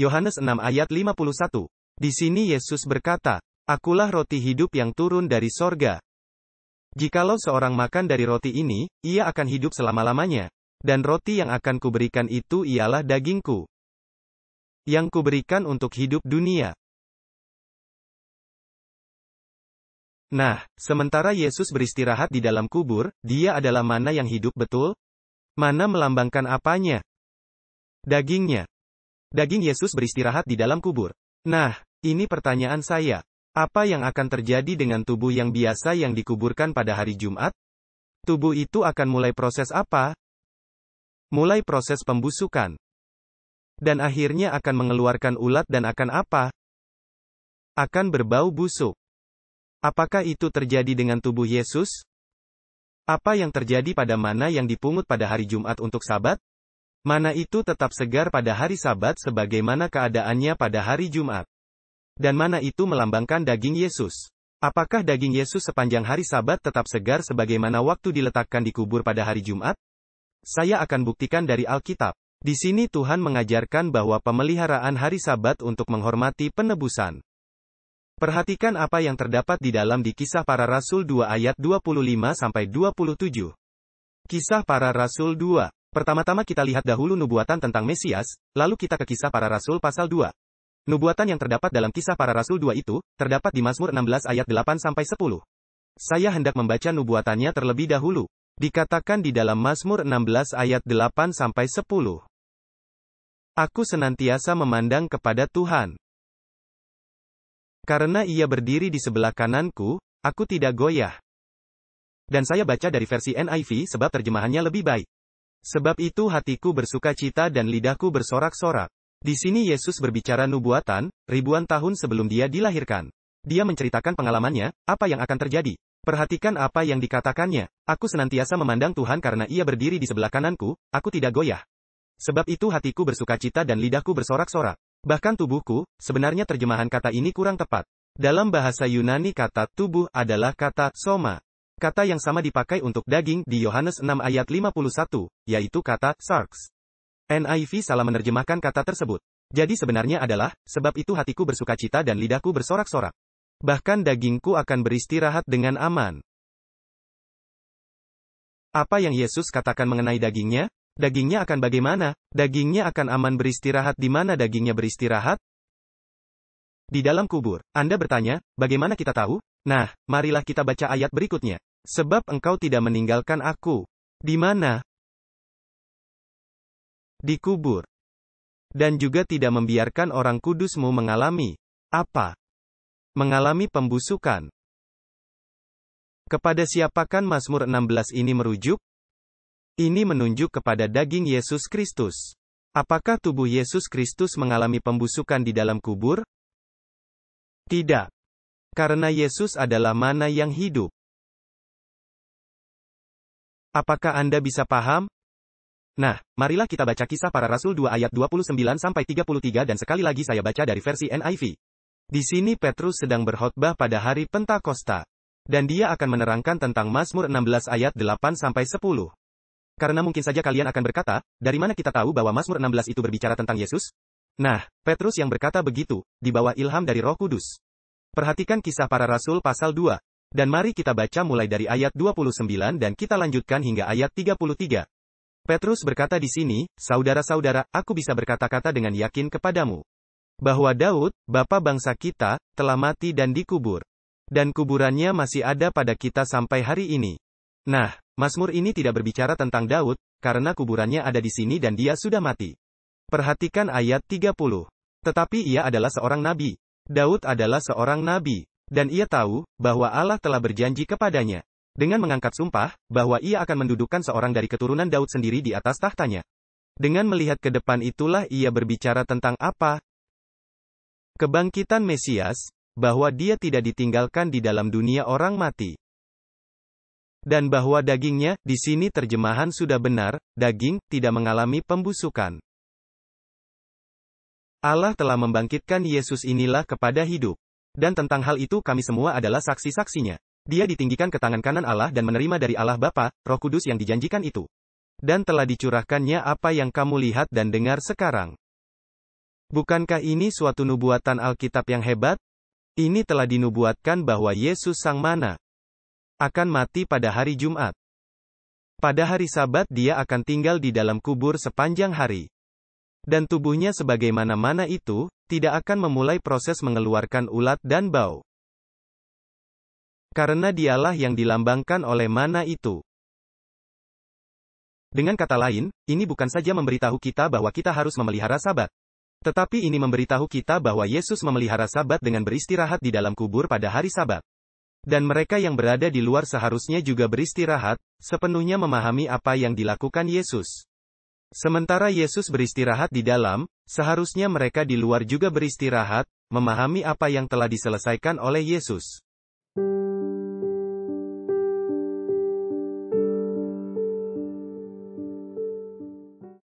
Yohanes 6 ayat 51. Di sini Yesus berkata, Akulah roti hidup yang turun dari sorga. Jikalau seorang makan dari roti ini, ia akan hidup selama-lamanya. Dan roti yang akan kuberikan itu ialah dagingku. Yang kuberikan untuk hidup dunia. Nah, sementara Yesus beristirahat di dalam kubur, dia adalah mana yang hidup betul? Mana melambangkan apanya? Dagingnya. Daging Yesus beristirahat di dalam kubur. Nah, ini pertanyaan saya. Apa yang akan terjadi dengan tubuh yang biasa yang dikuburkan pada hari Jumat? Tubuh itu akan mulai proses apa? Mulai proses pembusukan. Dan akhirnya akan mengeluarkan ulat dan akan apa? Akan berbau busuk. Apakah itu terjadi dengan tubuh Yesus? Apa yang terjadi pada mana yang dipungut pada hari Jumat untuk sabat? Mana itu tetap segar pada hari Sabat sebagaimana keadaannya pada hari Jumat. Dan mana itu melambangkan daging Yesus. Apakah daging Yesus sepanjang hari Sabat tetap segar sebagaimana waktu diletakkan di kubur pada hari Jumat? Saya akan buktikan dari Alkitab. Di sini Tuhan mengajarkan bahwa pemeliharaan hari Sabat untuk menghormati penebusan. Perhatikan apa yang terdapat di dalam di Kisah Para Rasul 2 ayat 25 sampai 27. Kisah Para Rasul 2 Pertama-tama kita lihat dahulu nubuatan tentang Mesias, lalu kita ke kisah para rasul pasal 2. Nubuatan yang terdapat dalam kisah para rasul 2 itu, terdapat di Mazmur 16 ayat 8-10. Saya hendak membaca nubuatannya terlebih dahulu. Dikatakan di dalam Mazmur 16 ayat 8-10. Aku senantiasa memandang kepada Tuhan. Karena ia berdiri di sebelah kananku, aku tidak goyah. Dan saya baca dari versi NIV sebab terjemahannya lebih baik. Sebab itu hatiku bersuka cita dan lidahku bersorak-sorak. Di sini Yesus berbicara nubuatan, ribuan tahun sebelum dia dilahirkan. Dia menceritakan pengalamannya, apa yang akan terjadi. Perhatikan apa yang dikatakannya. Aku senantiasa memandang Tuhan karena ia berdiri di sebelah kananku, aku tidak goyah. Sebab itu hatiku bersuka cita dan lidahku bersorak-sorak. Bahkan tubuhku, sebenarnya terjemahan kata ini kurang tepat. Dalam bahasa Yunani kata tubuh adalah kata soma. Kata yang sama dipakai untuk daging di Yohanes 6 ayat 51, yaitu kata sarks. NIV salah menerjemahkan kata tersebut. Jadi sebenarnya adalah, sebab itu hatiku bersuka cita dan lidahku bersorak-sorak. Bahkan dagingku akan beristirahat dengan aman. Apa yang Yesus katakan mengenai dagingnya? Dagingnya akan bagaimana? Dagingnya akan aman beristirahat di mana dagingnya beristirahat? Di dalam kubur. Anda bertanya, bagaimana kita tahu? Nah, marilah kita baca ayat berikutnya. Sebab engkau tidak meninggalkan aku. Di mana? Di kubur. Dan juga tidak membiarkan orang kudusmu mengalami. Apa? Mengalami pembusukan. Kepada siapakan Mazmur 16 ini merujuk? Ini menunjuk kepada daging Yesus Kristus. Apakah tubuh Yesus Kristus mengalami pembusukan di dalam kubur? Tidak. Karena Yesus adalah mana yang hidup. Apakah Anda bisa paham? Nah, marilah kita baca kisah para rasul 2 ayat 29-33 dan sekali lagi saya baca dari versi NIV. Di sini Petrus sedang berkhotbah pada hari Pentakosta. Dan dia akan menerangkan tentang Mazmur 16 ayat 8-10. Karena mungkin saja kalian akan berkata, dari mana kita tahu bahwa Mazmur 16 itu berbicara tentang Yesus? Nah, Petrus yang berkata begitu, di bawah ilham dari roh kudus. Perhatikan kisah para rasul pasal 2, dan mari kita baca mulai dari ayat 29 dan kita lanjutkan hingga ayat 33. Petrus berkata di sini, Saudara-saudara, aku bisa berkata-kata dengan yakin kepadamu. Bahwa Daud, bapa bangsa kita, telah mati dan dikubur. Dan kuburannya masih ada pada kita sampai hari ini. Nah, Mazmur ini tidak berbicara tentang Daud, karena kuburannya ada di sini dan dia sudah mati. Perhatikan ayat 30. Tetapi ia adalah seorang nabi. Daud adalah seorang nabi. Dan ia tahu, bahwa Allah telah berjanji kepadanya. Dengan mengangkat sumpah, bahwa ia akan mendudukkan seorang dari keturunan Daud sendiri di atas tahtanya. Dengan melihat ke depan itulah ia berbicara tentang apa? Kebangkitan Mesias, bahwa dia tidak ditinggalkan di dalam dunia orang mati. Dan bahwa dagingnya, di sini terjemahan sudah benar, daging, tidak mengalami pembusukan. Allah telah membangkitkan Yesus inilah kepada hidup. Dan tentang hal itu kami semua adalah saksi-saksinya. Dia ditinggikan ke tangan kanan Allah dan menerima dari Allah Bapa, roh kudus yang dijanjikan itu. Dan telah dicurahkannya apa yang kamu lihat dan dengar sekarang. Bukankah ini suatu nubuatan Alkitab yang hebat? Ini telah dinubuatkan bahwa Yesus Sang Mana akan mati pada hari Jumat. Pada hari Sabat dia akan tinggal di dalam kubur sepanjang hari dan tubuhnya sebagaimana-mana itu, tidak akan memulai proses mengeluarkan ulat dan bau. Karena dialah yang dilambangkan oleh mana itu. Dengan kata lain, ini bukan saja memberitahu kita bahwa kita harus memelihara sabat. Tetapi ini memberitahu kita bahwa Yesus memelihara sabat dengan beristirahat di dalam kubur pada hari sabat. Dan mereka yang berada di luar seharusnya juga beristirahat, sepenuhnya memahami apa yang dilakukan Yesus. Sementara Yesus beristirahat di dalam, seharusnya mereka di luar juga beristirahat, memahami apa yang telah diselesaikan oleh Yesus.